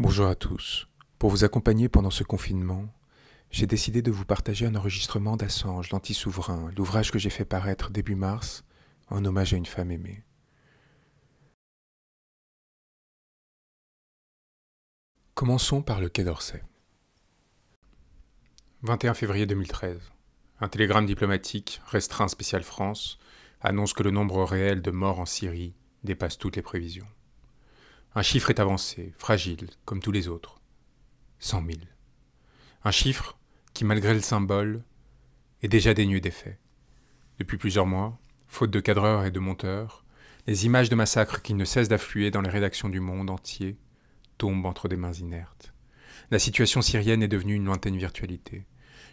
Bonjour à tous. Pour vous accompagner pendant ce confinement, j'ai décidé de vous partager un enregistrement d'Assange, l'anti-souverain, l'ouvrage que j'ai fait paraître début mars en hommage à une femme aimée. Commençons par le Quai d'Orsay. 21 février 2013. Un télégramme diplomatique, restreint spécial France, annonce que le nombre réel de morts en Syrie dépasse toutes les prévisions. Un chiffre est avancé, fragile, comme tous les autres. Cent mille. Un chiffre qui, malgré le symbole, est déjà dénué d'effet. Depuis plusieurs mois, faute de cadreurs et de monteurs, les images de massacres qui ne cessent d'affluer dans les rédactions du monde entier tombent entre des mains inertes. La situation syrienne est devenue une lointaine virtualité,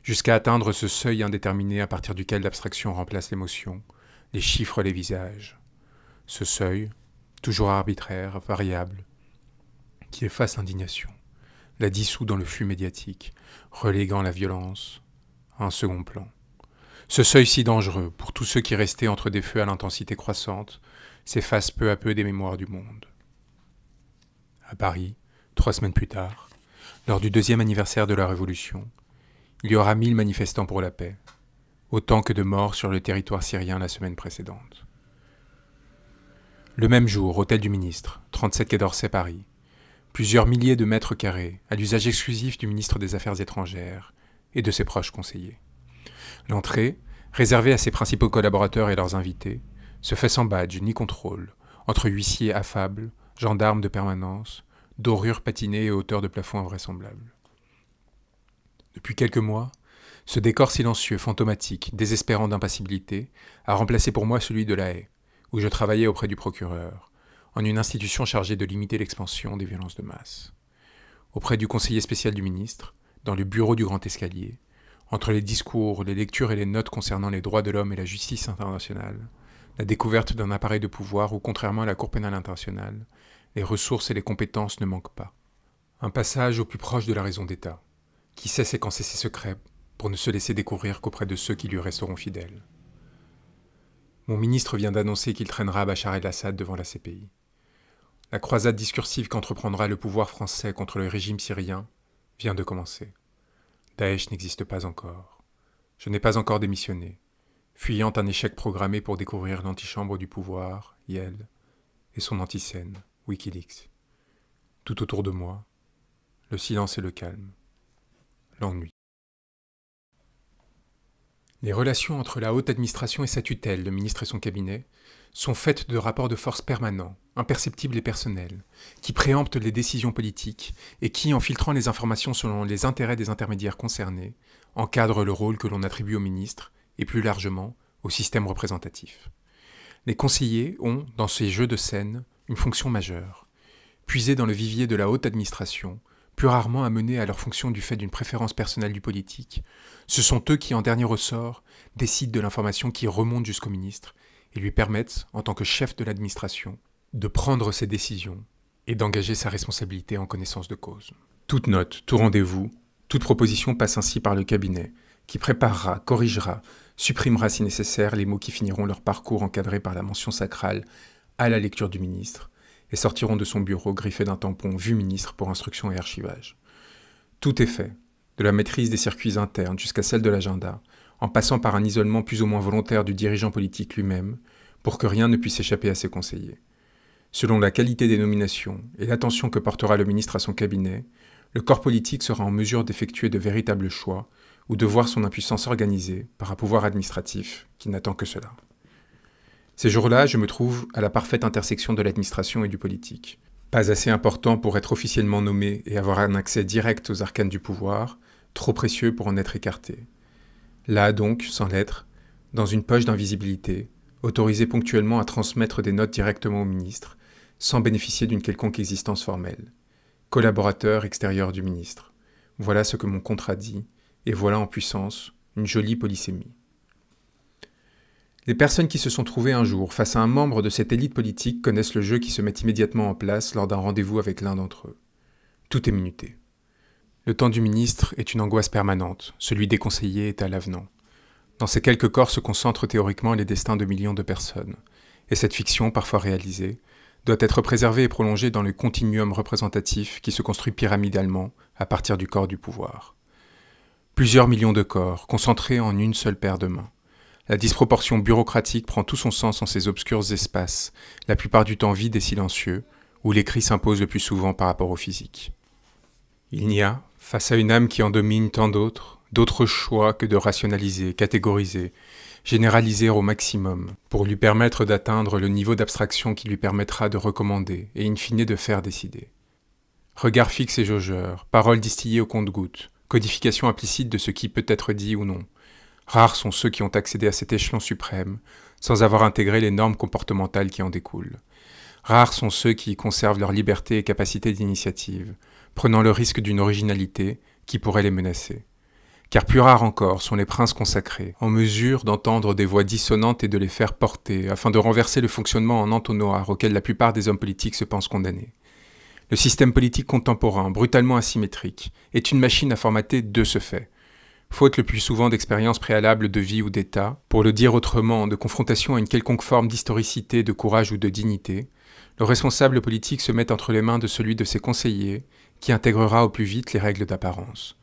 jusqu'à atteindre ce seuil indéterminé à partir duquel l'abstraction remplace l'émotion, les chiffres les visages. Ce seuil, toujours arbitraire, variable, qui efface l'indignation, la dissout dans le flux médiatique, reléguant la violence à un second plan. Ce seuil si dangereux pour tous ceux qui restaient entre des feux à l'intensité croissante s'efface peu à peu des mémoires du monde. À Paris, trois semaines plus tard, lors du deuxième anniversaire de la Révolution, il y aura mille manifestants pour la paix, autant que de morts sur le territoire syrien la semaine précédente. Le même jour, hôtel du ministre, 37 Quai d'Orsay, Paris. Plusieurs milliers de mètres carrés à l'usage exclusif du ministre des Affaires étrangères et de ses proches conseillers. L'entrée, réservée à ses principaux collaborateurs et leurs invités, se fait sans badge ni contrôle, entre huissiers affables, gendarmes de permanence, dorures patinées et hauteurs de plafond invraisemblables. Depuis quelques mois, ce décor silencieux, fantomatique, désespérant d'impassibilité, a remplacé pour moi celui de la haie, où je travaillais auprès du procureur, en une institution chargée de limiter l'expansion des violences de masse, auprès du conseiller spécial du ministre, dans le bureau du Grand Escalier, entre les discours, les lectures et les notes concernant les droits de l'homme et la justice internationale, la découverte d'un appareil de pouvoir où, contrairement à la Cour pénale internationale, les ressources et les compétences ne manquent pas. Un passage au plus proche de la raison d'État, qui sait séquencer ses secrets pour ne se laisser découvrir qu'auprès de ceux qui lui resteront fidèles. Mon ministre vient d'annoncer qu'il traînera Bachar el-Assad devant la CPI. La croisade discursive qu'entreprendra le pouvoir français contre le régime syrien vient de commencer. Daesh n'existe pas encore. Je n'ai pas encore démissionné, fuyant un échec programmé pour découvrir l'antichambre du pouvoir, Yel, et son antiscène, Wikileaks. Tout autour de moi, le silence et le calme, l'ennui. Les relations entre la haute administration et sa tutelle, le ministre et son cabinet, sont faites de rapports de force permanents, imperceptibles et personnels, qui préemptent les décisions politiques et qui, en filtrant les informations selon les intérêts des intermédiaires concernés, encadrent le rôle que l'on attribue au ministre et plus largement au système représentatif. Les conseillers ont, dans ces jeux de scène, une fonction majeure. Puisés dans le vivier de la haute administration, plus rarement amenés à leur fonction du fait d'une préférence personnelle du politique, ce sont eux qui, en dernier ressort, décident de l'information qui remonte jusqu'au ministre et lui permettent, en tant que chef de l'administration, de prendre ses décisions et d'engager sa responsabilité en connaissance de cause. Toute note, tout rendez-vous, toute proposition passe ainsi par le cabinet, qui préparera, corrigera, supprimera si nécessaire les mots qui finiront leur parcours encadrés par la mention sacrale à la lecture du ministre, et sortiront de son bureau griffé d'un tampon vu ministre pour instruction et archivage. Tout est fait, de la maîtrise des circuits internes jusqu'à celle de l'agenda, en passant par un isolement plus ou moins volontaire du dirigeant politique lui-même, pour que rien ne puisse échapper à ses conseillers. Selon la qualité des nominations et l'attention que portera le ministre à son cabinet, le corps politique sera en mesure d'effectuer de véritables choix ou de voir son impuissance organisée par un pouvoir administratif qui n'attend que cela. Ces jours-là, je me trouve à la parfaite intersection de l'administration et du politique. Pas assez important pour être officiellement nommé et avoir un accès direct aux arcanes du pouvoir, trop précieux pour en être écarté. Là donc, sans l'être, dans une poche d'invisibilité, autorisé ponctuellement à transmettre des notes directement au ministre, sans bénéficier d'une quelconque existence formelle. Collaborateur extérieur du ministre. Voilà ce que mon contrat dit, et voilà en puissance une jolie polysémie. Les personnes qui se sont trouvées un jour face à un membre de cette élite politique connaissent le jeu qui se met immédiatement en place lors d'un rendez-vous avec l'un d'entre eux. Tout est minuté. Le temps du ministre est une angoisse permanente, celui des conseillers est à l'avenant. Dans ces quelques corps se concentrent théoriquement les destins de millions de personnes, et cette fiction, parfois réalisée, doit être préservée et prolongée dans le continuum représentatif qui se construit pyramidalement à partir du corps du pouvoir. Plusieurs millions de corps, concentrés en une seule paire de mains. La disproportion bureaucratique prend tout son sens en ces obscurs espaces, la plupart du temps vides et silencieux, où l'écrit s'impose le plus souvent par rapport au physique. Il n'y a, face à une âme qui en domine tant d'autres, d'autres choix que de rationaliser, catégoriser, généraliser au maximum, pour lui permettre d'atteindre le niveau d'abstraction qui lui permettra de recommander et in fine de faire décider. Regard fixe et jaugeur, paroles distillées au compte-gouttes, codification implicite de ce qui peut être dit ou non, Rares sont ceux qui ont accédé à cet échelon suprême sans avoir intégré les normes comportementales qui en découlent. Rares sont ceux qui conservent leur liberté et capacité d'initiative, prenant le risque d'une originalité qui pourrait les menacer. Car plus rares encore sont les princes consacrés, en mesure d'entendre des voix dissonantes et de les faire porter, afin de renverser le fonctionnement en entonnoir auquel la plupart des hommes politiques se pensent condamnés. Le système politique contemporain, brutalement asymétrique, est une machine à formater de ce fait, faute le plus souvent d'expérience préalable de vie ou d'état, pour le dire autrement, de confrontation à une quelconque forme d'historicité, de courage ou de dignité, le responsable politique se met entre les mains de celui de ses conseillers, qui intégrera au plus vite les règles d'apparence.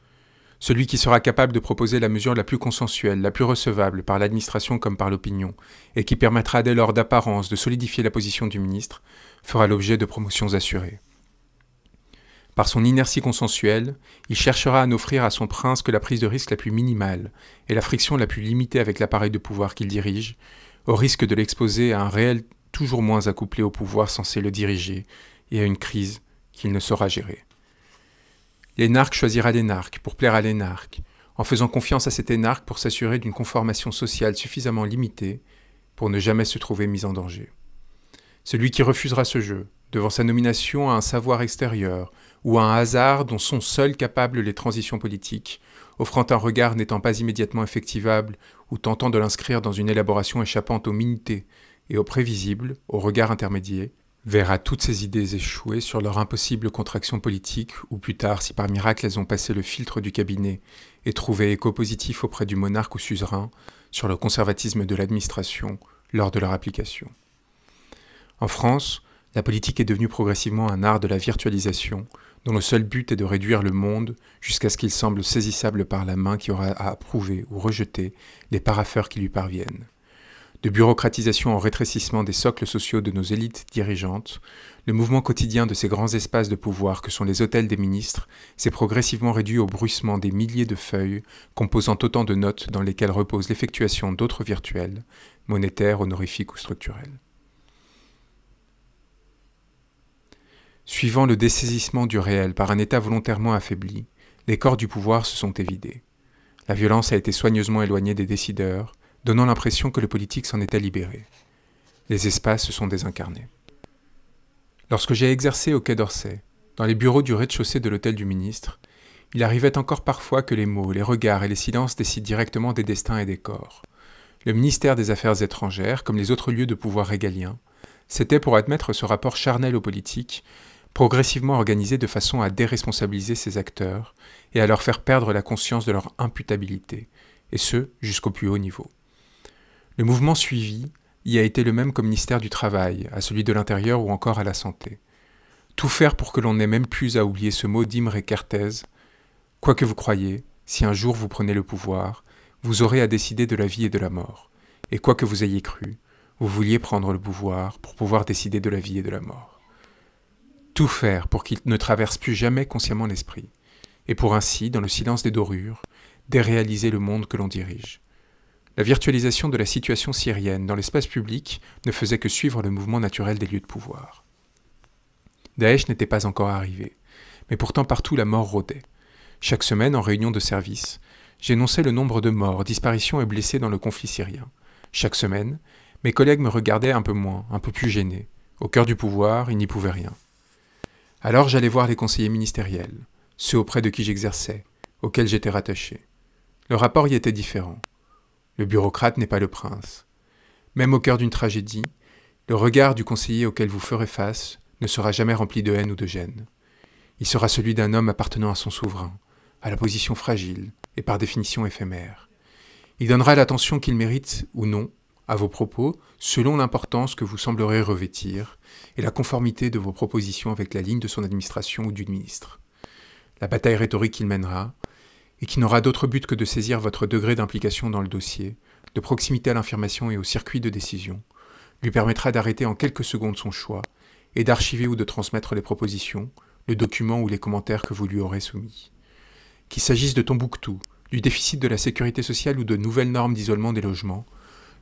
Celui qui sera capable de proposer la mesure la plus consensuelle, la plus recevable par l'administration comme par l'opinion, et qui permettra dès lors d'apparence de solidifier la position du ministre, fera l'objet de promotions assurées. Par son inertie consensuelle, il cherchera à n'offrir à son prince que la prise de risque la plus minimale et la friction la plus limitée avec l'appareil de pouvoir qu'il dirige, au risque de l'exposer à un réel toujours moins accouplé au pouvoir censé le diriger et à une crise qu'il ne saura gérer. L'énarque choisira l'énarque pour plaire à l'énarque, en faisant confiance à cet énarque pour s'assurer d'une conformation sociale suffisamment limitée pour ne jamais se trouver mis en danger. Celui qui refusera ce jeu, devant sa nomination à un savoir extérieur, ou un hasard dont sont seules capables les transitions politiques, offrant un regard n'étant pas immédiatement effectivable ou tentant de l'inscrire dans une élaboration échappante aux minités et aux prévisibles, au regard intermédiaire, verra toutes ces idées échouer sur leur impossible contraction politique, ou plus tard, si par miracle elles ont passé le filtre du cabinet et trouvé écho positif auprès du monarque ou suzerain sur le conservatisme de l'administration lors de leur application. En France, la politique est devenue progressivement un art de la virtualisation, dont le seul but est de réduire le monde jusqu'à ce qu'il semble saisissable par la main qui aura à approuver ou rejeter les parapheurs qui lui parviennent. De bureaucratisation en rétrécissement des socles sociaux de nos élites dirigeantes, le mouvement quotidien de ces grands espaces de pouvoir que sont les hôtels des ministres s'est progressivement réduit au bruissement des milliers de feuilles composant autant de notes dans lesquelles repose l'effectuation d'autres virtuels, monétaires, honorifiques ou structurels. Suivant le dessaisissement du réel par un État volontairement affaibli, les corps du pouvoir se sont évidés. La violence a été soigneusement éloignée des décideurs, donnant l'impression que le politique s'en était libéré. Les espaces se sont désincarnés. Lorsque j'ai exercé au Quai d'Orsay, dans les bureaux du rez-de-chaussée de l'hôtel du ministre, il arrivait encore parfois que les mots, les regards et les silences décident directement des destins et des corps. Le ministère des Affaires étrangères, comme les autres lieux de pouvoir régalien, c'était pour admettre ce rapport charnel au politique, progressivement organisé de façon à déresponsabiliser ces acteurs et à leur faire perdre la conscience de leur imputabilité, et ce jusqu'au plus haut niveau. Le mouvement suivi y a été le même qu'au ministère du Travail, à celui de l'Intérieur ou encore à la Santé. Tout faire pour que l'on n'ait même plus à oublier ce mot d'Imre Kertész. Quoi que vous croyez, si un jour vous prenez le pouvoir, vous aurez à décider de la vie et de la mort. Et quoi que vous ayez cru, vous vouliez prendre le pouvoir pour pouvoir décider de la vie et de la mort tout faire pour qu'il ne traverse plus jamais consciemment l'esprit, et pour ainsi, dans le silence des dorures, déréaliser le monde que l'on dirige. La virtualisation de la situation syrienne dans l'espace public ne faisait que suivre le mouvement naturel des lieux de pouvoir. Daesh n'était pas encore arrivé, mais pourtant partout la mort rôdait. Chaque semaine, en réunion de service, j'énonçais le nombre de morts, disparitions et blessés dans le conflit syrien. Chaque semaine, mes collègues me regardaient un peu moins, un peu plus gênés. Au cœur du pouvoir, ils n'y pouvaient rien. Alors j'allais voir les conseillers ministériels, ceux auprès de qui j'exerçais, auxquels j'étais rattaché. Le rapport y était différent. Le bureaucrate n'est pas le prince. Même au cœur d'une tragédie, le regard du conseiller auquel vous ferez face ne sera jamais rempli de haine ou de gêne. Il sera celui d'un homme appartenant à son souverain, à la position fragile et par définition éphémère. Il donnera l'attention qu'il mérite ou non à vos propos selon l'importance que vous semblerez revêtir et la conformité de vos propositions avec la ligne de son administration ou du ministre. La bataille rhétorique qu'il mènera, et qui n'aura d'autre but que de saisir votre degré d'implication dans le dossier, de proximité à l'information et au circuit de décision, lui permettra d'arrêter en quelques secondes son choix et d'archiver ou de transmettre les propositions, le document ou les commentaires que vous lui aurez soumis. Qu'il s'agisse de Tombouctou, du déficit de la sécurité sociale ou de nouvelles normes d'isolement des logements,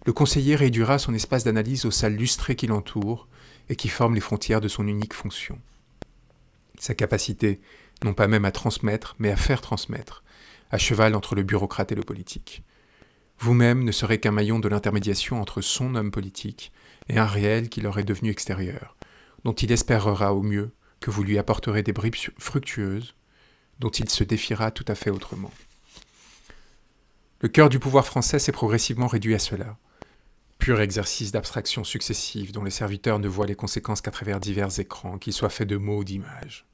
le conseiller réduira son espace d'analyse aux salles lustrées qui l'entourent et qui forment les frontières de son unique fonction. Sa capacité, non pas même à transmettre, mais à faire transmettre, à cheval entre le bureaucrate et le politique. Vous-même ne serez qu'un maillon de l'intermédiation entre son homme politique et un réel qui leur est devenu extérieur, dont il espérera au mieux que vous lui apporterez des bribes fructueuses, dont il se défiera tout à fait autrement. Le cœur du pouvoir français s'est progressivement réduit à cela pur exercice d'abstraction successive dont les serviteurs ne voient les conséquences qu'à travers divers écrans, qu'ils soient faits de mots ou d'images.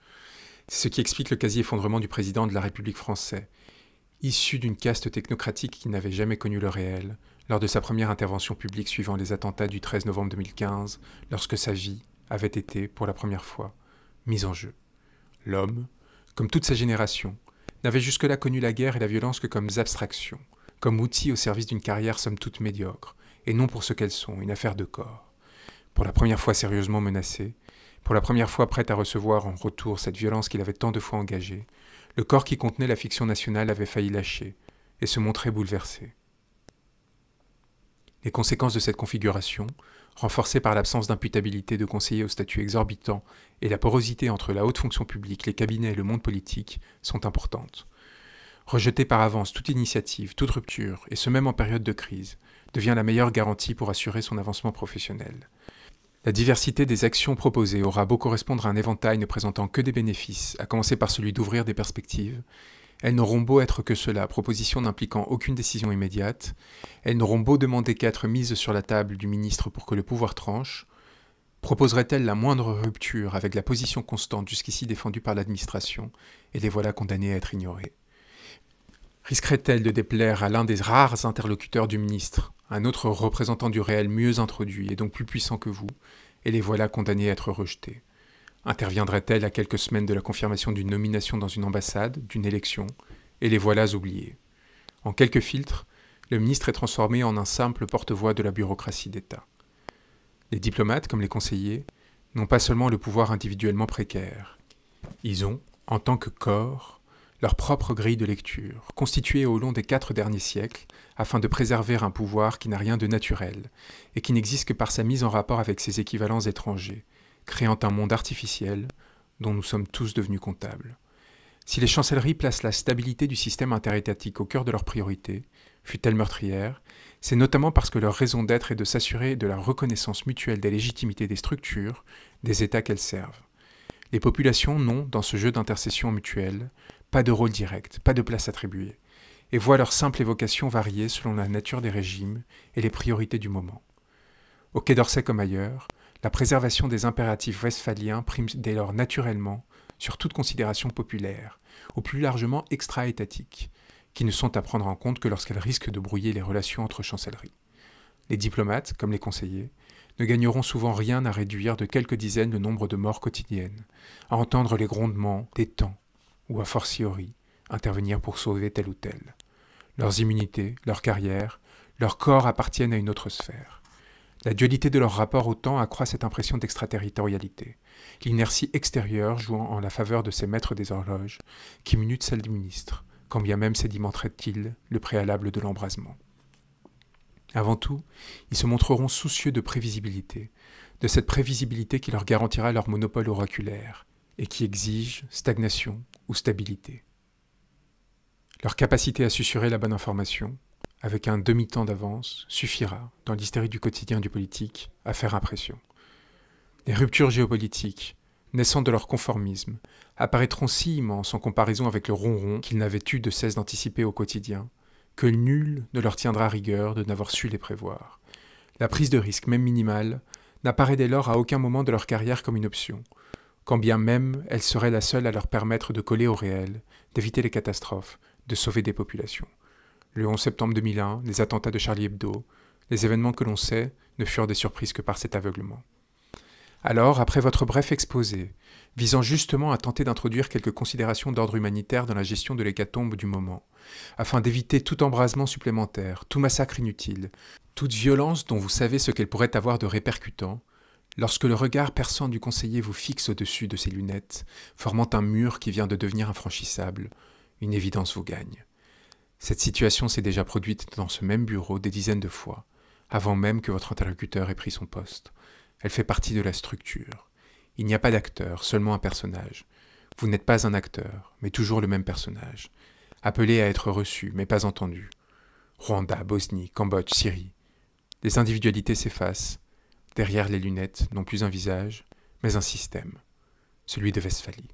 C'est ce qui explique le quasi-effondrement du président de la République française, issu d'une caste technocratique qui n'avait jamais connu le réel, lors de sa première intervention publique suivant les attentats du 13 novembre 2015, lorsque sa vie avait été, pour la première fois, mise en jeu. L'homme, comme toute sa génération, n'avait jusque-là connu la guerre et la violence que comme abstraction, comme outil au service d'une carrière somme toute médiocre, et non pour ce qu'elles sont, une affaire de corps. Pour la première fois sérieusement menacée, pour la première fois prête à recevoir en retour cette violence qu'il avait tant de fois engagée, le corps qui contenait la fiction nationale avait failli lâcher et se montrait bouleversé. Les conséquences de cette configuration, renforcées par l'absence d'imputabilité de conseillers au statut exorbitant et la porosité entre la haute fonction publique, les cabinets et le monde politique, sont importantes. Rejeter par avance toute initiative, toute rupture, et ce même en période de crise, devient la meilleure garantie pour assurer son avancement professionnel. La diversité des actions proposées aura beau correspondre à un éventail ne présentant que des bénéfices, à commencer par celui d'ouvrir des perspectives, elles n'auront beau être que cela, propositions n'impliquant aucune décision immédiate, elles n'auront beau demander qu'à être mises sur la table du ministre pour que le pouvoir tranche, proposerait-elle la moindre rupture avec la position constante jusqu'ici défendue par l'administration, et les voilà condamnées à être ignorées Risquerait-elle de déplaire à l'un des rares interlocuteurs du ministre, un autre représentant du réel mieux introduit et donc plus puissant que vous, et les voilà condamnés à être rejetés. Interviendrait-elle à quelques semaines de la confirmation d'une nomination dans une ambassade, d'une élection, et les voilà oubliés. En quelques filtres, le ministre est transformé en un simple porte-voix de la bureaucratie d'État. Les diplomates, comme les conseillers, n'ont pas seulement le pouvoir individuellement précaire. Ils ont, en tant que corps, leur propre grille de lecture, constituée au long des quatre derniers siècles, afin de préserver un pouvoir qui n'a rien de naturel, et qui n'existe que par sa mise en rapport avec ses équivalents étrangers, créant un monde artificiel dont nous sommes tous devenus comptables. Si les chancelleries placent la stabilité du système interétatique au cœur de leurs priorités, fut-elle meurtrière, c'est notamment parce que leur raison d'être est de s'assurer de la reconnaissance mutuelle des légitimités des structures, des États qu'elles servent. Les populations n'ont, dans ce jeu d'intercession mutuelle, pas de rôle direct, pas de place attribuée, et voient leur simple évocation varier selon la nature des régimes et les priorités du moment. Au Quai d'Orsay comme ailleurs, la préservation des impératifs westphaliens prime dès lors naturellement sur toute considération populaire, ou plus largement extra-étatique, qui ne sont à prendre en compte que lorsqu'elles risquent de brouiller les relations entre chancelleries. Les diplomates, comme les conseillers, ne gagneront souvent rien à réduire de quelques dizaines le nombre de morts quotidiennes, à entendre les grondements des temps, ou à fortiori intervenir pour sauver tel ou tel. Leurs immunités, leur carrière, leur corps appartiennent à une autre sphère. La dualité de leur rapport au temps accroît cette impression d'extraterritorialité, l'inertie extérieure jouant en la faveur de ces maîtres des horloges, qui minutent celle du ministre, quand bien même sédimenterait-il le préalable de l'embrasement. Avant tout, ils se montreront soucieux de prévisibilité, de cette prévisibilité qui leur garantira leur monopole oraculaire et qui exige stagnation ou stabilité. Leur capacité à susurrer la bonne information, avec un demi-temps d'avance, suffira, dans l'hystérie du quotidien du politique, à faire impression. Les ruptures géopolitiques, naissant de leur conformisme, apparaîtront si immenses en comparaison avec le ronron qu'ils n'avaient eu de cesse d'anticiper au quotidien, que nul ne leur tiendra rigueur de n'avoir su les prévoir. La prise de risque, même minimale, n'apparaît dès lors à aucun moment de leur carrière comme une option, quand bien même elle serait la seule à leur permettre de coller au réel, d'éviter les catastrophes, de sauver des populations. Le 11 septembre 2001, les attentats de Charlie Hebdo, les événements que l'on sait ne furent des surprises que par cet aveuglement. Alors, après votre bref exposé, visant justement à tenter d'introduire quelques considérations d'ordre humanitaire dans la gestion de l'hécatombe du moment, afin d'éviter tout embrasement supplémentaire, tout massacre inutile, toute violence dont vous savez ce qu'elle pourrait avoir de répercutant, lorsque le regard perçant du conseiller vous fixe au-dessus de ses lunettes, formant un mur qui vient de devenir infranchissable, une évidence vous gagne. Cette situation s'est déjà produite dans ce même bureau des dizaines de fois, avant même que votre interlocuteur ait pris son poste. Elle fait partie de la structure. Il n'y a pas d'acteur, seulement un personnage. Vous n'êtes pas un acteur, mais toujours le même personnage. Appelé à être reçu, mais pas entendu. Rwanda, Bosnie, Cambodge, Syrie. Les individualités s'effacent. Derrière les lunettes, non plus un visage, mais un système. Celui de Westphalie.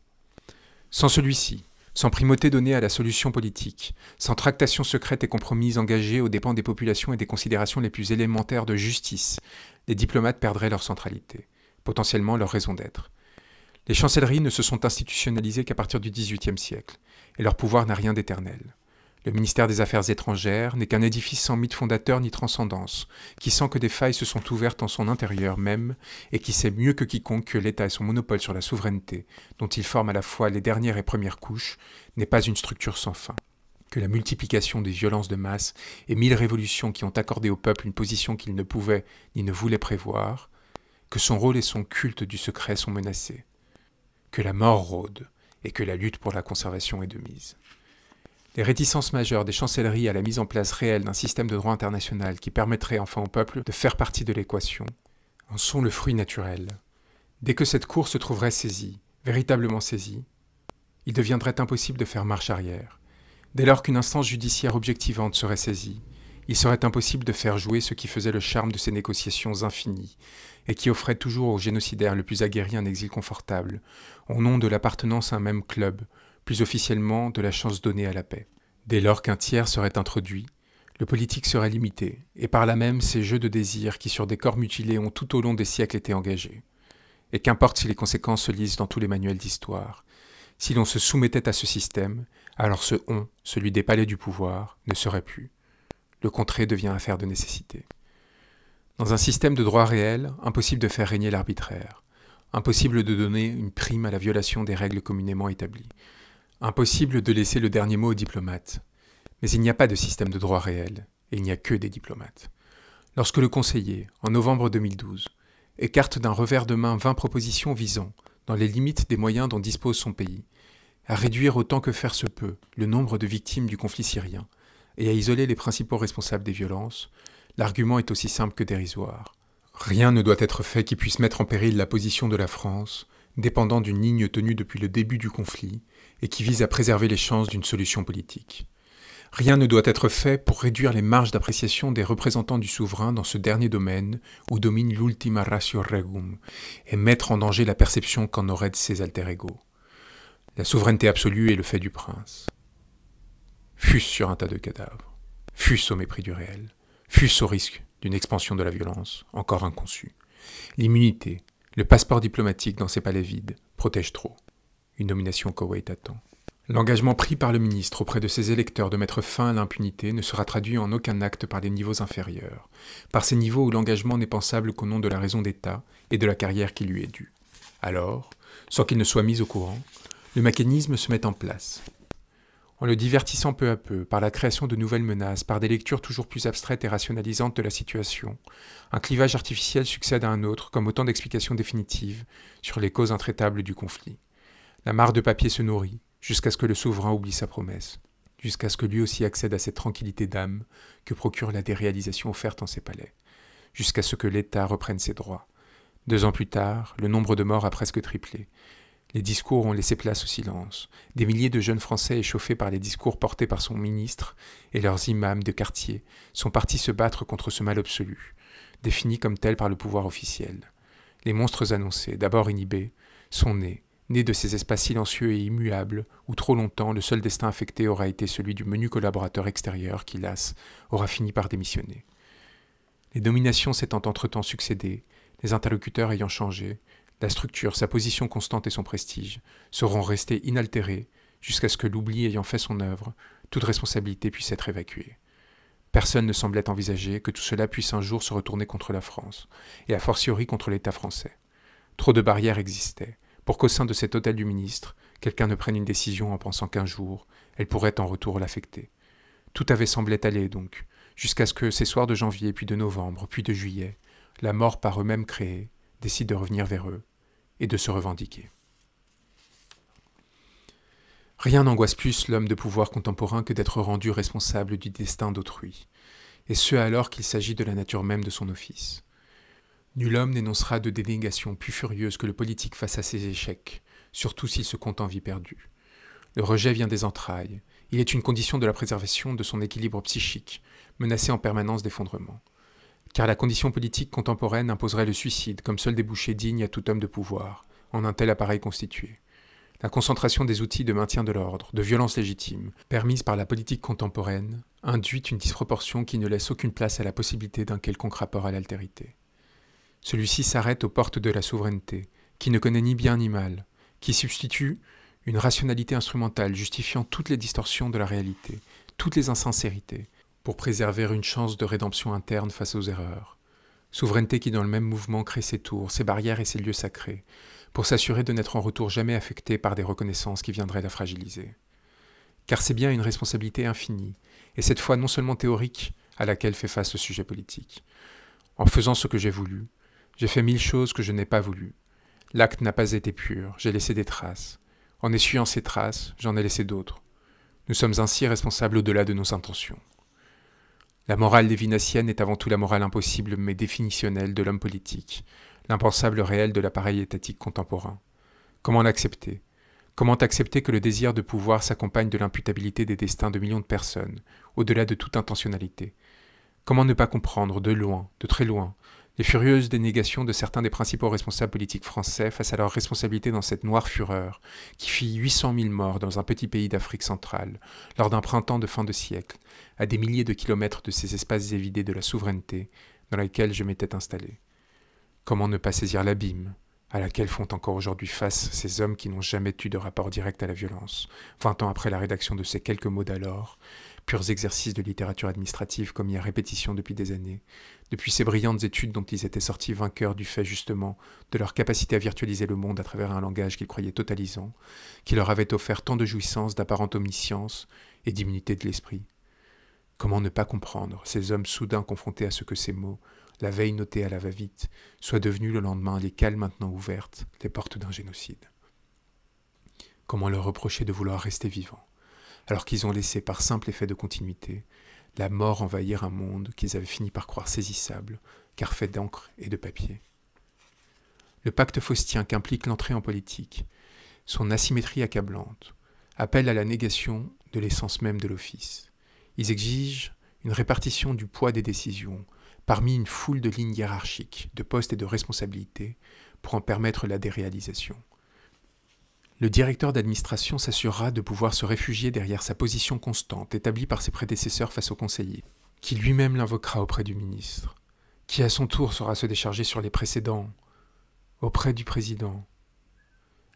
Sans celui-ci, sans primauté donnée à la solution politique, sans tractation secrète et compromis engagés aux dépens des populations et des considérations les plus élémentaires de justice, les diplomates perdraient leur centralité, potentiellement leur raison d'être. Les chancelleries ne se sont institutionnalisées qu'à partir du XVIIIe siècle, et leur pouvoir n'a rien d'éternel. Le ministère des Affaires étrangères n'est qu'un édifice sans mythe fondateur ni transcendance, qui sent que des failles se sont ouvertes en son intérieur même, et qui sait mieux que quiconque que l'État et son monopole sur la souveraineté, dont il forme à la fois les dernières et premières couches, n'est pas une structure sans fin que la multiplication des violences de masse et mille révolutions qui ont accordé au peuple une position qu'il ne pouvait ni ne voulait prévoir, que son rôle et son culte du secret sont menacés, que la mort rôde et que la lutte pour la conservation est de mise. Les réticences majeures des chancelleries à la mise en place réelle d'un système de droit international qui permettrait enfin au peuple de faire partie de l'équation en sont le fruit naturel. Dès que cette cour se trouverait saisie, véritablement saisie, il deviendrait impossible de faire marche arrière. Dès lors qu'une instance judiciaire objectivante serait saisie, il serait impossible de faire jouer ce qui faisait le charme de ces négociations infinies, et qui offrait toujours au génocidaire le plus aguerri un exil confortable, au nom de l'appartenance à un même club, plus officiellement de la chance donnée à la paix. Dès lors qu'un tiers serait introduit, le politique serait limité, et par là même ces jeux de désirs qui sur des corps mutilés ont tout au long des siècles été engagés. Et qu'importe si les conséquences se lisent dans tous les manuels d'histoire, si l'on se soumettait à ce système, alors ce on, celui des palais du pouvoir, ne serait plus. Le contré devient affaire de nécessité. Dans un système de droit réel, impossible de faire régner l'arbitraire, impossible de donner une prime à la violation des règles communément établies. Impossible de laisser le dernier mot aux diplomates. Mais il n'y a pas de système de droit réel, et il n'y a que des diplomates. Lorsque le conseiller, en novembre 2012, écarte d'un revers de main 20 propositions visant, dans les limites des moyens dont dispose son pays, à réduire autant que faire se peut le nombre de victimes du conflit syrien et à isoler les principaux responsables des violences, l'argument est aussi simple que dérisoire. Rien ne doit être fait qui puisse mettre en péril la position de la France, dépendant d'une ligne tenue depuis le début du conflit, et qui vise à préserver les chances d'une solution politique. Rien ne doit être fait pour réduire les marges d'appréciation des représentants du souverain dans ce dernier domaine où domine l'ultima ratio regum et mettre en danger la perception qu'en auraient de ses alter ego. La souveraineté absolue est le fait du prince. Fût-ce sur un tas de cadavres, fût-ce au mépris du réel, fût-ce au risque d'une expansion de la violence, encore inconçue. L'immunité, le passeport diplomatique dans ces palais vides, protège trop. Une nomination au Koweït attend. L'engagement pris par le ministre auprès de ses électeurs de mettre fin à l'impunité ne sera traduit en aucun acte par les niveaux inférieurs, par ces niveaux où l'engagement n'est pensable qu'au nom de la raison d'État et de la carrière qui lui est due. Alors, sans qu'il ne soit mis au courant, le mécanisme se met en place. En le divertissant peu à peu, par la création de nouvelles menaces, par des lectures toujours plus abstraites et rationalisantes de la situation, un clivage artificiel succède à un autre comme autant d'explications définitives sur les causes intraitables du conflit. La mare de papier se nourrit, jusqu'à ce que le souverain oublie sa promesse, jusqu'à ce que lui aussi accède à cette tranquillité d'âme que procure la déréalisation offerte en ses palais, jusqu'à ce que l'État reprenne ses droits. Deux ans plus tard, le nombre de morts a presque triplé. Les discours ont laissé place au silence. Des milliers de jeunes Français échauffés par les discours portés par son ministre et leurs imams de quartier sont partis se battre contre ce mal absolu, défini comme tel par le pouvoir officiel. Les monstres annoncés, d'abord inhibés, sont nés, né de ces espaces silencieux et immuables où trop longtemps le seul destin affecté aura été celui du menu collaborateur extérieur qui, las, aura fini par démissionner. Les dominations s'étant entre-temps succédées, les interlocuteurs ayant changé, la structure, sa position constante et son prestige seront restés inaltérés jusqu'à ce que l'oubli ayant fait son œuvre, toute responsabilité puisse être évacuée. Personne ne semblait envisager que tout cela puisse un jour se retourner contre la France, et a fortiori contre l'État français. Trop de barrières existaient, pour qu'au sein de cet hôtel du ministre, quelqu'un ne prenne une décision en pensant qu'un jour, elle pourrait en retour l'affecter. Tout avait semblé aller donc, jusqu'à ce que ces soirs de janvier, puis de novembre, puis de juillet, la mort par eux-mêmes créée décide de revenir vers eux et de se revendiquer. Rien n'angoisse plus l'homme de pouvoir contemporain que d'être rendu responsable du destin d'autrui, et ce alors qu'il s'agit de la nature même de son office. Nul homme n'énoncera de dénégation plus furieuse que le politique face à ses échecs, surtout s'il se compte en vie perdue. Le rejet vient des entrailles, il est une condition de la préservation de son équilibre psychique, menacé en permanence d'effondrement. Car la condition politique contemporaine imposerait le suicide comme seul débouché digne à tout homme de pouvoir, en un tel appareil constitué. La concentration des outils de maintien de l'ordre, de violence légitime, permise par la politique contemporaine, induit une disproportion qui ne laisse aucune place à la possibilité d'un quelconque rapport à l'altérité. Celui-ci s'arrête aux portes de la souveraineté, qui ne connaît ni bien ni mal, qui substitue une rationalité instrumentale justifiant toutes les distorsions de la réalité, toutes les insincérités, pour préserver une chance de rédemption interne face aux erreurs. Souveraineté qui dans le même mouvement crée ses tours, ses barrières et ses lieux sacrés, pour s'assurer de n'être en retour jamais affecté par des reconnaissances qui viendraient la fragiliser. Car c'est bien une responsabilité infinie, et cette fois non seulement théorique, à laquelle fait face le sujet politique. En faisant ce que j'ai voulu, j'ai fait mille choses que je n'ai pas voulu. L'acte n'a pas été pur, j'ai laissé des traces. En essuyant ces traces, j'en ai laissé d'autres. Nous sommes ainsi responsables au-delà de nos intentions. La morale lévinassienne est avant tout la morale impossible mais définitionnelle de l'homme politique, l'impensable réel de l'appareil étatique contemporain. Comment l'accepter Comment accepter que le désir de pouvoir s'accompagne de l'imputabilité des destins de millions de personnes, au-delà de toute intentionnalité Comment ne pas comprendre, de loin, de très loin, les furieuses dénégations de certains des principaux responsables politiques français face à leur responsabilité dans cette noire fureur qui fit 800 000 morts dans un petit pays d'Afrique centrale lors d'un printemps de fin de siècle, à des milliers de kilomètres de ces espaces évidés de la souveraineté dans laquelle je m'étais installé. Comment ne pas saisir l'abîme à laquelle font encore aujourd'hui face ces hommes qui n'ont jamais eu de rapport direct à la violence, vingt ans après la rédaction de ces quelques mots d'alors, purs exercices de littérature administrative commis à répétition depuis des années, depuis ces brillantes études dont ils étaient sortis vainqueurs du fait justement de leur capacité à virtualiser le monde à travers un langage qu'ils croyaient totalisant, qui leur avait offert tant de jouissances d'apparente omniscience et d'immunité de l'esprit. Comment ne pas comprendre ces hommes soudain confrontés à ce que ces mots, la veille notée à la va-vite, soient devenus le lendemain les cales maintenant ouvertes, les portes d'un génocide Comment leur reprocher de vouloir rester vivants, alors qu'ils ont laissé par simple effet de continuité la mort envahir un monde qu'ils avaient fini par croire saisissable, car fait d'encre et de papier. Le pacte faustien qu'implique l'entrée en politique, son asymétrie accablante, appelle à la négation de l'essence même de l'office. Ils exigent une répartition du poids des décisions parmi une foule de lignes hiérarchiques, de postes et de responsabilités pour en permettre la déréalisation. Le directeur d'administration s'assurera de pouvoir se réfugier derrière sa position constante établie par ses prédécesseurs face au conseiller, qui lui-même l'invoquera auprès du ministre, qui à son tour saura se décharger sur les précédents, auprès du président,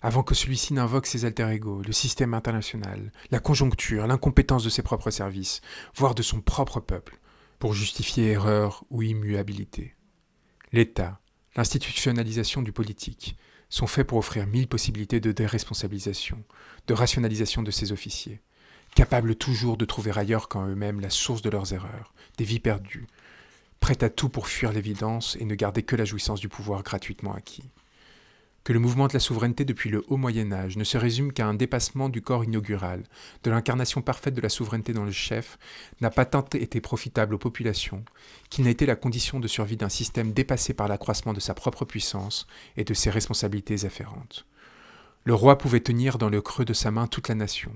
avant que celui-ci n'invoque ses alter-égaux, le système international, la conjoncture, l'incompétence de ses propres services, voire de son propre peuple, pour justifier erreur ou immuabilité. L'État, l'institutionnalisation du politique, sont faits pour offrir mille possibilités de déresponsabilisation, de rationalisation de ces officiers, capables toujours de trouver ailleurs qu'en eux-mêmes la source de leurs erreurs, des vies perdues, prêts à tout pour fuir l'évidence et ne garder que la jouissance du pouvoir gratuitement acquis que le mouvement de la souveraineté depuis le haut Moyen Âge ne se résume qu'à un dépassement du corps inaugural, de l'incarnation parfaite de la souveraineté dans le chef, n'a pas tant été profitable aux populations qu'il n'a été la condition de survie d'un système dépassé par l'accroissement de sa propre puissance et de ses responsabilités afférentes. Le roi pouvait tenir dans le creux de sa main toute la nation,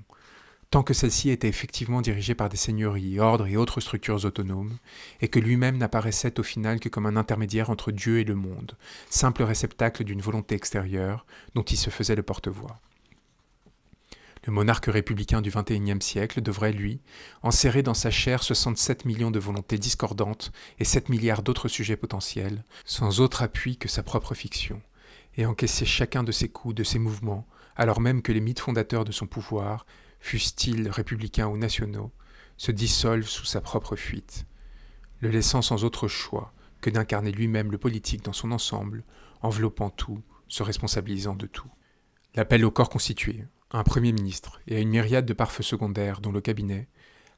tant que celle-ci était effectivement dirigée par des seigneuries, ordres et autres structures autonomes, et que lui-même n'apparaissait au final que comme un intermédiaire entre Dieu et le monde, simple réceptacle d'une volonté extérieure dont il se faisait le porte-voix. Le monarque républicain du XXIe siècle devrait, lui, enserrer dans sa chair 67 millions de volontés discordantes et 7 milliards d'autres sujets potentiels, sans autre appui que sa propre fiction, et encaisser chacun de ses coups, de ses mouvements, alors même que les mythes fondateurs de son pouvoir fussent-ils républicains ou nationaux, se dissolvent sous sa propre fuite, le laissant sans autre choix que d'incarner lui-même le politique dans son ensemble, enveloppant tout, se responsabilisant de tout. L'appel au corps constitué, à un Premier ministre et à une myriade de pare secondaires dont le cabinet,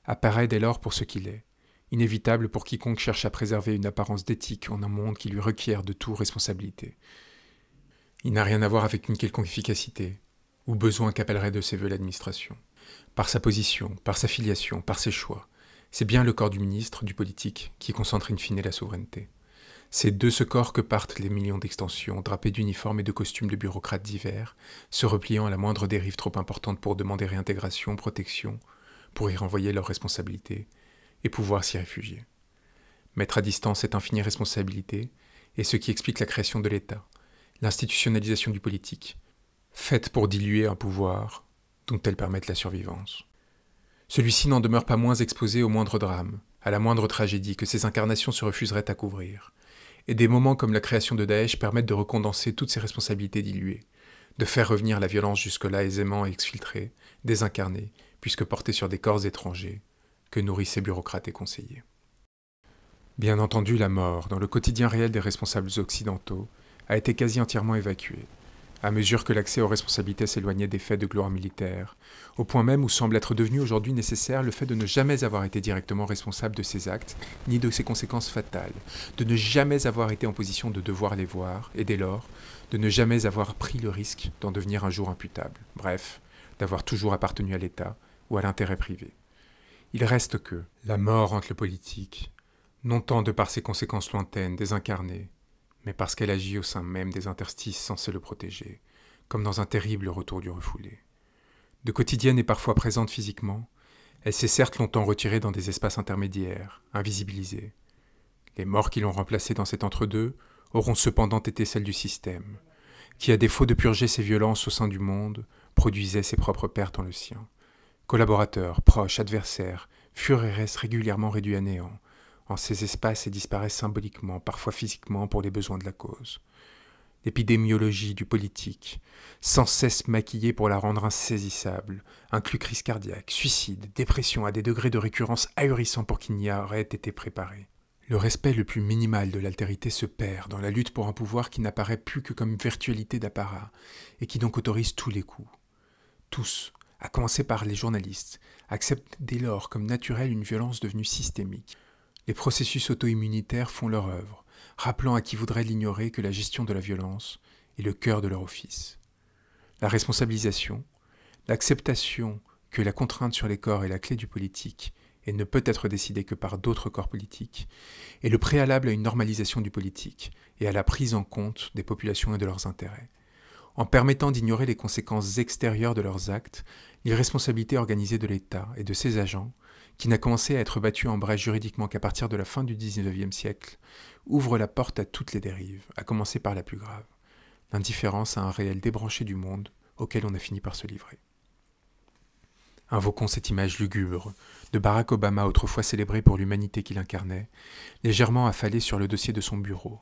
apparaît dès lors pour ce qu'il est, inévitable pour quiconque cherche à préserver une apparence d'éthique en un monde qui lui requiert de tout responsabilité. Il n'a rien à voir avec une quelconque efficacité, ou besoin qu'appellerait de ses voeux l'administration par sa position, par sa filiation, par ses choix. C'est bien le corps du ministre, du politique, qui concentre in fine la souveraineté. C'est de ce corps que partent les millions d'extensions, drapés d'uniformes et de costumes de bureaucrates divers, se repliant à la moindre dérive trop importante pour demander réintégration, protection, pour y renvoyer leurs responsabilités, et pouvoir s'y réfugier. Mettre à distance cette infinie responsabilité est ce qui explique la création de l'État, l'institutionnalisation du politique, faite pour diluer un pouvoir dont elles permettent la survivance. Celui-ci n'en demeure pas moins exposé au moindre drame, à la moindre tragédie que ses incarnations se refuseraient à couvrir. Et des moments comme la création de Daesh permettent de recondenser toutes ses responsabilités diluées, de faire revenir la violence jusque-là aisément exfiltrée, désincarnée, puisque portée sur des corps étrangers, que nourrissent bureaucrates et conseillers. Bien entendu, la mort, dans le quotidien réel des responsables occidentaux, a été quasi entièrement évacuée, à mesure que l'accès aux responsabilités s'éloignait des faits de gloire militaire, au point même où semble être devenu aujourd'hui nécessaire le fait de ne jamais avoir été directement responsable de ses actes, ni de ses conséquences fatales, de ne jamais avoir été en position de devoir les voir, et dès lors, de ne jamais avoir pris le risque d'en devenir un jour imputable, bref, d'avoir toujours appartenu à l'État ou à l'intérêt privé. Il reste que la mort entre le politique, non tant de par ses conséquences lointaines, désincarnées, mais parce qu'elle agit au sein même des interstices censés le protéger, comme dans un terrible retour du refoulé. De quotidienne et parfois présente physiquement, elle s'est certes longtemps retirée dans des espaces intermédiaires, invisibilisés. Les morts qui l'ont remplacée dans cet entre-deux auront cependant été celles du système, qui, à défaut de purger ses violences au sein du monde, produisait ses propres pertes en le sien. Collaborateurs, proches, adversaires, furent et restent régulièrement réduits à néant, ces espaces et disparaissent symboliquement, parfois physiquement, pour les besoins de la cause. L'épidémiologie du politique, sans cesse maquillée pour la rendre insaisissable, inclut crise cardiaque, suicide, dépression à des degrés de récurrence ahurissants pour qu'il n'y aurait été préparé. Le respect le plus minimal de l'altérité se perd dans la lutte pour un pouvoir qui n'apparaît plus que comme virtualité d'apparat, et qui donc autorise tous les coups. Tous, à commencer par les journalistes, acceptent dès lors comme naturel une violence devenue systémique, les processus auto-immunitaires font leur œuvre, rappelant à qui voudrait l'ignorer que la gestion de la violence est le cœur de leur office. La responsabilisation, l'acceptation que la contrainte sur les corps est la clé du politique et ne peut être décidée que par d'autres corps politiques, est le préalable à une normalisation du politique et à la prise en compte des populations et de leurs intérêts. En permettant d'ignorer les conséquences extérieures de leurs actes, l'irresponsabilité organisée de l'État et de ses agents qui n'a commencé à être battu en brèche juridiquement qu'à partir de la fin du XIXe siècle, ouvre la porte à toutes les dérives, à commencer par la plus grave, l'indifférence à un réel débranché du monde auquel on a fini par se livrer. Invoquons cette image lugubre de Barack Obama, autrefois célébré pour l'humanité qu'il incarnait, légèrement affalé sur le dossier de son bureau,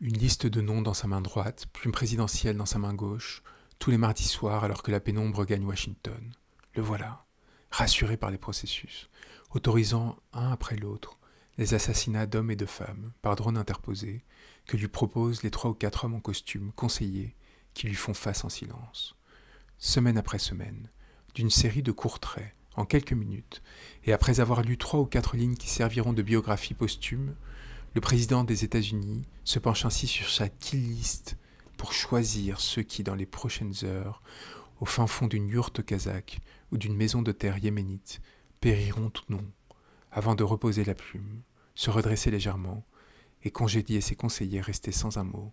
une liste de noms dans sa main droite, plume présidentielle dans sa main gauche, tous les mardis soirs alors que la pénombre gagne Washington. Le voilà, rassuré par les processus, autorisant un après l'autre les assassinats d'hommes et de femmes par drone interposés que lui proposent les trois ou quatre hommes en costume conseillers qui lui font face en silence, semaine après semaine, d'une série de courts traits en quelques minutes, et après avoir lu trois ou quatre lignes qui serviront de biographie posthume, le président des États-Unis se penche ainsi sur sa kill list pour choisir ceux qui, dans les prochaines heures, au fin fond d'une yurte kazakh ou d'une maison de terre yéménite, périront tout non, avant de reposer la plume, se redresser légèrement et congédier ses conseillers restés sans un mot.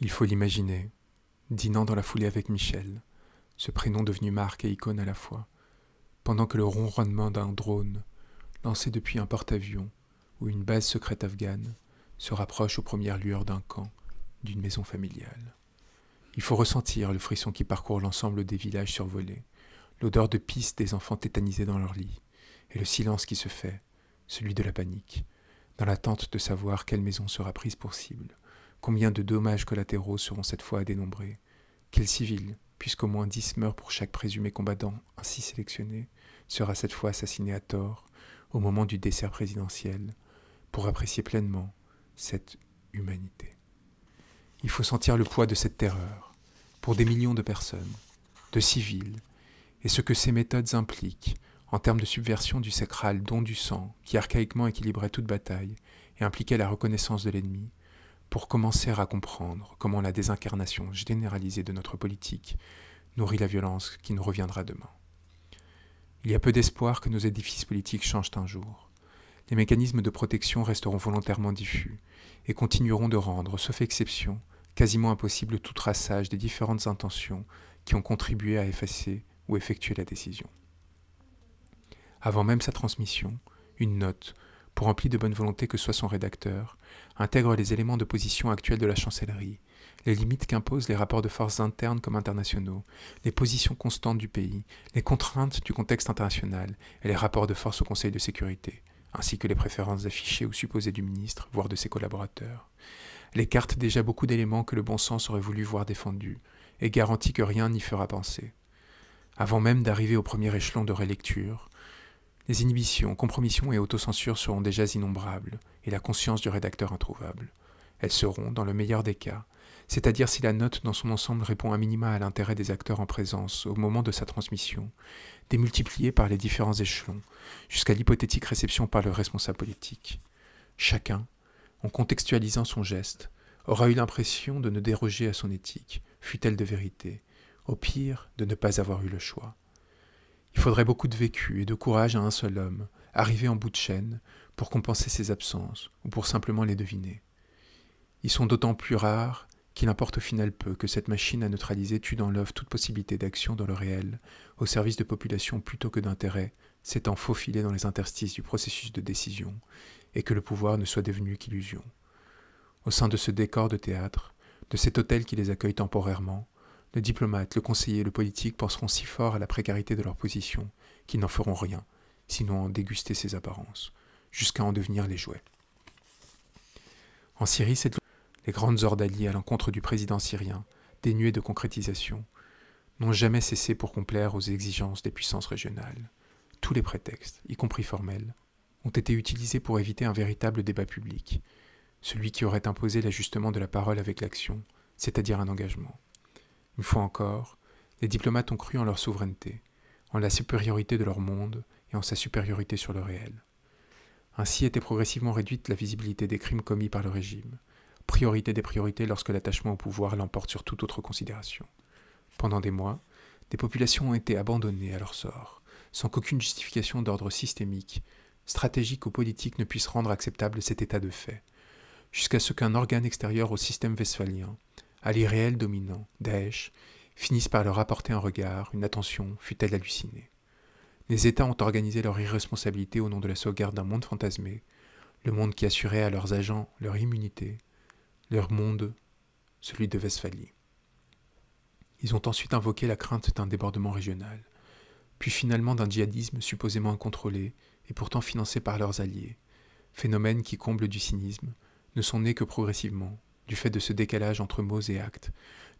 Il faut l'imaginer, dînant dans la foulée avec Michel, ce prénom devenu marque et icône à la fois, pendant que le ronronnement d'un drone, lancé depuis un porte-avions ou une base secrète afghane, se rapproche aux premières lueurs d'un camp, d'une maison familiale. Il faut ressentir le frisson qui parcourt l'ensemble des villages survolés, l'odeur de pisse des enfants tétanisés dans leur lit, et le silence qui se fait, celui de la panique, dans l'attente de savoir quelle maison sera prise pour cible, combien de dommages collatéraux seront cette fois à dénombrer, quel civil, puisqu'au moins dix meurent pour chaque présumé combattant ainsi sélectionné, sera cette fois assassiné à tort, au moment du dessert présidentiel, pour apprécier pleinement cette humanité. Il faut sentir le poids de cette terreur, pour des millions de personnes, de civils, et ce que ces méthodes impliquent en termes de subversion du sacral don du sang qui archaïquement équilibrait toute bataille et impliquait la reconnaissance de l'ennemi, pour commencer à comprendre comment la désincarnation généralisée de notre politique nourrit la violence qui nous reviendra demain. Il y a peu d'espoir que nos édifices politiques changent un jour. Les mécanismes de protection resteront volontairement diffus et continueront de rendre, sauf exception, quasiment impossible tout traçage des différentes intentions qui ont contribué à effacer effectuer la décision. Avant même sa transmission, une note, pour remplir de bonne volonté que soit son rédacteur, intègre les éléments de position actuelle de la chancellerie, les limites qu'imposent les rapports de forces internes comme internationaux, les positions constantes du pays, les contraintes du contexte international et les rapports de force au Conseil de sécurité, ainsi que les préférences affichées ou supposées du ministre, voire de ses collaborateurs. Elle écarte déjà beaucoup d'éléments que le bon sens aurait voulu voir défendus, et garantit que rien n'y fera penser avant même d'arriver au premier échelon de rélecture. Les inhibitions, compromissions et autocensures seront déjà innombrables, et la conscience du rédacteur introuvable. Elles seront, dans le meilleur des cas, c'est-à-dire si la note dans son ensemble répond à minima à l'intérêt des acteurs en présence au moment de sa transmission, démultipliée par les différents échelons, jusqu'à l'hypothétique réception par le responsable politique. Chacun, en contextualisant son geste, aura eu l'impression de ne déroger à son éthique, fût-elle de vérité, au pire de ne pas avoir eu le choix. Il faudrait beaucoup de vécu et de courage à un seul homme, arrivé en bout de chaîne, pour compenser ses absences, ou pour simplement les deviner. Ils sont d'autant plus rares qu'il importe au final peu que cette machine à neutraliser tue dans l'œuvre toute possibilité d'action dans le réel, au service de populations plutôt que d'intérêts, s'étant faufilée dans les interstices du processus de décision, et que le pouvoir ne soit devenu qu'illusion. Au sein de ce décor de théâtre, de cet hôtel qui les accueille temporairement, le diplomate, le conseiller, le politique penseront si fort à la précarité de leur position qu'ils n'en feront rien, sinon en déguster ses apparences, jusqu'à en devenir les jouets. En Syrie, les grandes ordalies à l'encontre du président syrien, dénuées de concrétisation, n'ont jamais cessé pour complaire aux exigences des puissances régionales. Tous les prétextes, y compris formels, ont été utilisés pour éviter un véritable débat public, celui qui aurait imposé l'ajustement de la parole avec l'action, c'est-à-dire un engagement. Une fois encore, les diplomates ont cru en leur souveraineté, en la supériorité de leur monde et en sa supériorité sur le réel. Ainsi était progressivement réduite la visibilité des crimes commis par le régime, priorité des priorités lorsque l'attachement au pouvoir l'emporte sur toute autre considération. Pendant des mois, des populations ont été abandonnées à leur sort, sans qu'aucune justification d'ordre systémique, stratégique ou politique ne puisse rendre acceptable cet état de fait, jusqu'à ce qu'un organe extérieur au système westphalien, à l'irréel dominant, Daesh, finissent par leur apporter un regard, une attention, fut elle hallucinée. Les États ont organisé leur irresponsabilité au nom de la sauvegarde d'un monde fantasmé, le monde qui assurait à leurs agents leur immunité, leur monde, celui de Westphalie. Ils ont ensuite invoqué la crainte d'un débordement régional, puis finalement d'un djihadisme supposément incontrôlé et pourtant financé par leurs alliés, phénomène qui comble du cynisme, ne sont nés que progressivement, du fait de ce décalage entre mots et actes,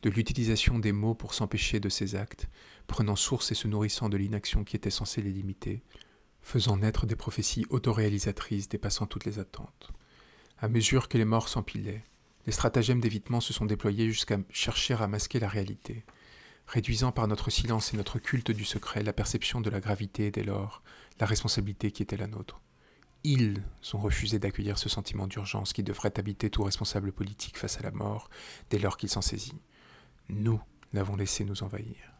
de l'utilisation des mots pour s'empêcher de ces actes, prenant source et se nourrissant de l'inaction qui était censée les limiter, faisant naître des prophéties autoréalisatrices dépassant toutes les attentes. À mesure que les morts s'empilaient, les stratagèmes d'évitement se sont déployés jusqu'à chercher à masquer la réalité, réduisant par notre silence et notre culte du secret la perception de la gravité et dès lors la responsabilité qui était la nôtre ils ont refusé d'accueillir ce sentiment d'urgence qui devrait habiter tout responsable politique face à la mort dès lors qu'il s'en saisit. Nous l'avons laissé nous envahir.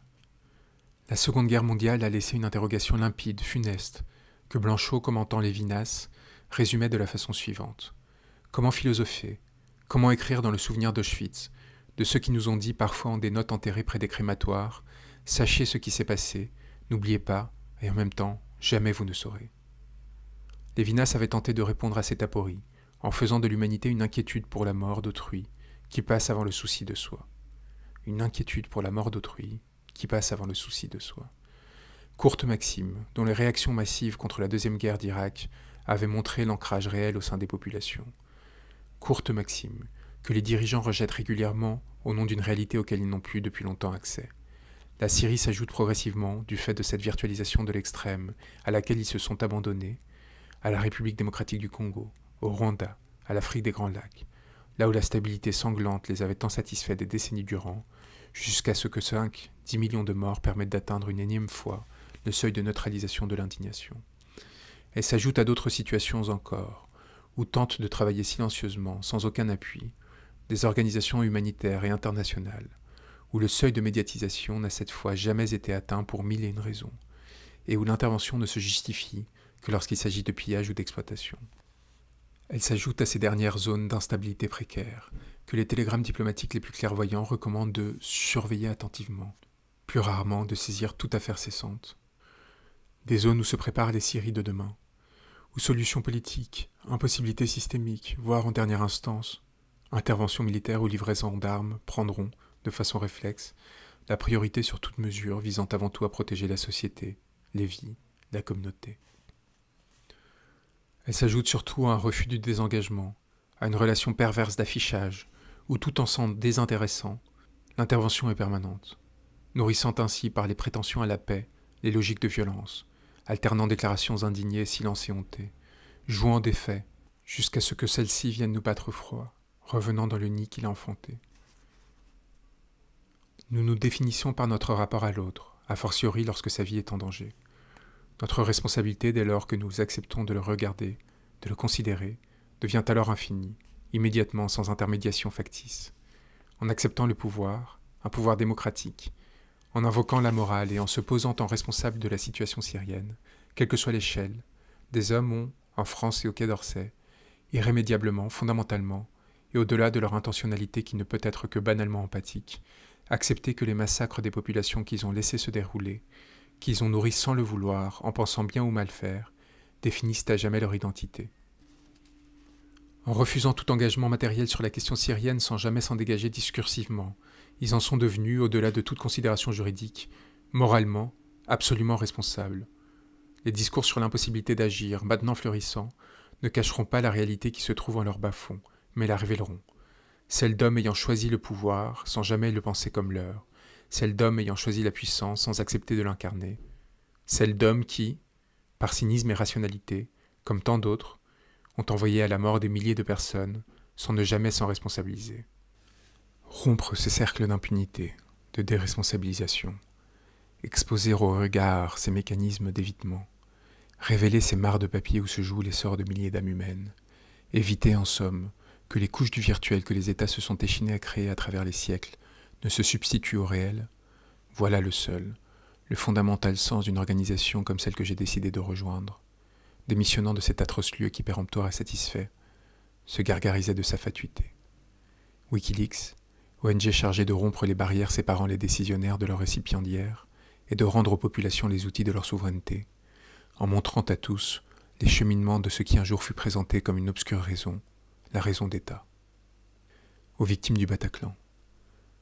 La Seconde Guerre mondiale a laissé une interrogation limpide, funeste, que Blanchot, commentant Lévinas, résumait de la façon suivante. Comment philosopher Comment écrire dans le souvenir d'Auschwitz De ceux qui nous ont dit parfois en des notes enterrées près des crématoires Sachez ce qui s'est passé, n'oubliez pas, et en même temps, jamais vous ne saurez. Lévinas avait tenté de répondre à cette aporie, en faisant de l'humanité une inquiétude pour la mort d'autrui, qui passe avant le souci de soi. Une inquiétude pour la mort d'autrui, qui passe avant le souci de soi. Courte maxime, dont les réactions massives contre la Deuxième Guerre d'Irak avaient montré l'ancrage réel au sein des populations. Courte maxime, que les dirigeants rejettent régulièrement au nom d'une réalité auquel ils n'ont plus depuis longtemps accès. La Syrie s'ajoute progressivement, du fait de cette virtualisation de l'extrême, à laquelle ils se sont abandonnés, à la République démocratique du Congo, au Rwanda, à l'Afrique des Grands Lacs, là où la stabilité sanglante les avait tant satisfaits des décennies durant, jusqu'à ce que 5-10 millions de morts permettent d'atteindre une énième fois le seuil de neutralisation de l'indignation. Elle s'ajoute à d'autres situations encore, où tentent de travailler silencieusement, sans aucun appui, des organisations humanitaires et internationales, où le seuil de médiatisation n'a cette fois jamais été atteint pour mille et une raisons, et où l'intervention ne se justifie que lorsqu'il s'agit de pillage ou d'exploitation. Elle s'ajoute à ces dernières zones d'instabilité précaire, que les télégrammes diplomatiques les plus clairvoyants recommandent de surveiller attentivement, plus rarement de saisir toute affaire cessante. Des zones où se préparent les Syries de demain, où solutions politiques, impossibilités systémiques, voire en dernière instance, interventions militaires ou livraison d'armes prendront, de façon réflexe, la priorité sur toute mesure visant avant tout à protéger la société, les vies, la communauté. Elle s'ajoute surtout à un refus du désengagement, à une relation perverse d'affichage, où tout en s'en désintéressant, l'intervention est permanente, nourrissant ainsi par les prétentions à la paix les logiques de violence, alternant déclarations indignées, silences et hontées, jouant des faits, jusqu'à ce que celles-ci viennent nous battre froid, revenant dans le nid qu'il a enfanté. Nous nous définissons par notre rapport à l'autre, a fortiori lorsque sa vie est en danger. Notre responsabilité, dès lors que nous acceptons de le regarder, de le considérer, devient alors infinie, immédiatement sans intermédiation factice. En acceptant le pouvoir, un pouvoir démocratique, en invoquant la morale et en se posant en responsable de la situation syrienne, quelle que soit l'échelle, des hommes ont, en France et au Quai d'Orsay, irrémédiablement, fondamentalement, et au-delà de leur intentionnalité qui ne peut être que banalement empathique, accepté que les massacres des populations qu'ils ont laissé se dérouler, qu'ils ont nourri sans le vouloir, en pensant bien ou mal faire, définissent à jamais leur identité. En refusant tout engagement matériel sur la question syrienne sans jamais s'en dégager discursivement, ils en sont devenus, au-delà de toute considération juridique, moralement, absolument responsables. Les discours sur l'impossibilité d'agir, maintenant fleurissants, ne cacheront pas la réalité qui se trouve en leur bas-fond, mais la révéleront, celle d'hommes ayant choisi le pouvoir sans jamais le penser comme leur, celle d'hommes ayant choisi la puissance sans accepter de l'incarner, celles d'hommes qui, par cynisme et rationalité, comme tant d'autres, ont envoyé à la mort des milliers de personnes sans ne jamais s'en responsabiliser. Rompre ces cercles d'impunité, de déresponsabilisation, exposer au regard ces mécanismes d'évitement, révéler ces marres de papier où se jouent les sorts de milliers d'âmes humaines, éviter en somme que les couches du virtuel que les États se sont échinés à créer à travers les siècles ne se substitue au réel, voilà le seul, le fondamental sens d'une organisation comme celle que j'ai décidé de rejoindre, démissionnant de cet atroce lieu qui péremptoire et satisfait, se gargarisait de sa fatuité. Wikileaks, ONG chargée de rompre les barrières séparant les décisionnaires de leurs récipiendaires et de rendre aux populations les outils de leur souveraineté, en montrant à tous les cheminements de ce qui un jour fut présenté comme une obscure raison, la raison d'État. Aux victimes du Bataclan,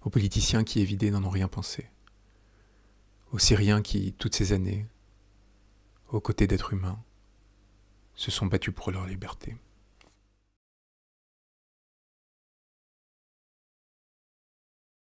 aux politiciens qui, évidés, n'en ont rien pensé, aux Syriens qui, toutes ces années, aux côtés d'êtres humains, se sont battus pour leur liberté.